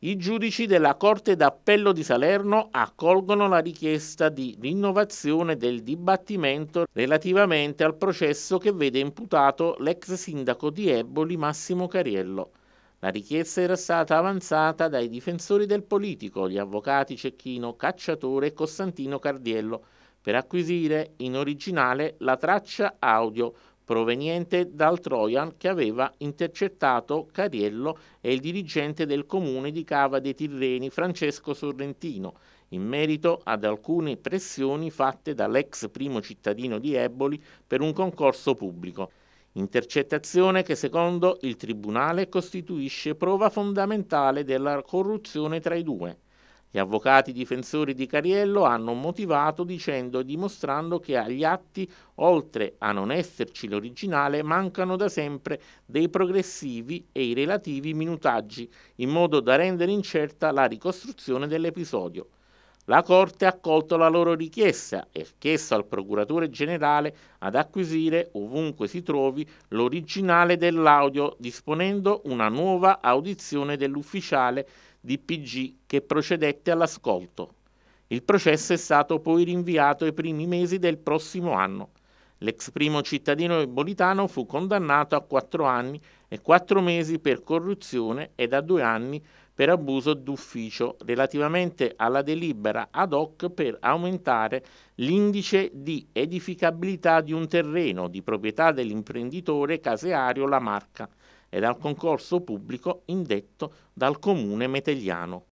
I giudici della Corte d'Appello di Salerno accolgono la richiesta di rinnovazione del dibattimento relativamente al processo che vede imputato l'ex sindaco di Eboli Massimo Cariello. La richiesta era stata avanzata dai difensori del politico, gli avvocati Cecchino Cacciatore e Costantino Cardiello, per acquisire in originale la traccia audio proveniente dal Trojan che aveva intercettato Cariello e il dirigente del comune di Cava dei Tirreni Francesco Sorrentino in merito ad alcune pressioni fatte dall'ex primo cittadino di Eboli per un concorso pubblico. Intercettazione che secondo il Tribunale costituisce prova fondamentale della corruzione tra i due. Gli avvocati difensori di Cariello hanno motivato dicendo e dimostrando che agli atti, oltre a non esserci l'originale, mancano da sempre dei progressivi e i relativi minutaggi, in modo da rendere incerta la ricostruzione dell'episodio. La Corte ha accolto la loro richiesta e chiesto al Procuratore Generale ad acquisire, ovunque si trovi, l'originale dell'audio, disponendo una nuova audizione dell'ufficiale DPG che procedette all'ascolto. Il processo è stato poi rinviato ai primi mesi del prossimo anno. L'ex primo cittadino ebolitano fu condannato a quattro anni e quattro mesi per corruzione e a due anni per abuso d'ufficio relativamente alla delibera ad hoc per aumentare l'indice di edificabilità di un terreno di proprietà dell'imprenditore caseario La Marca e dal concorso pubblico indetto dal comune metegliano.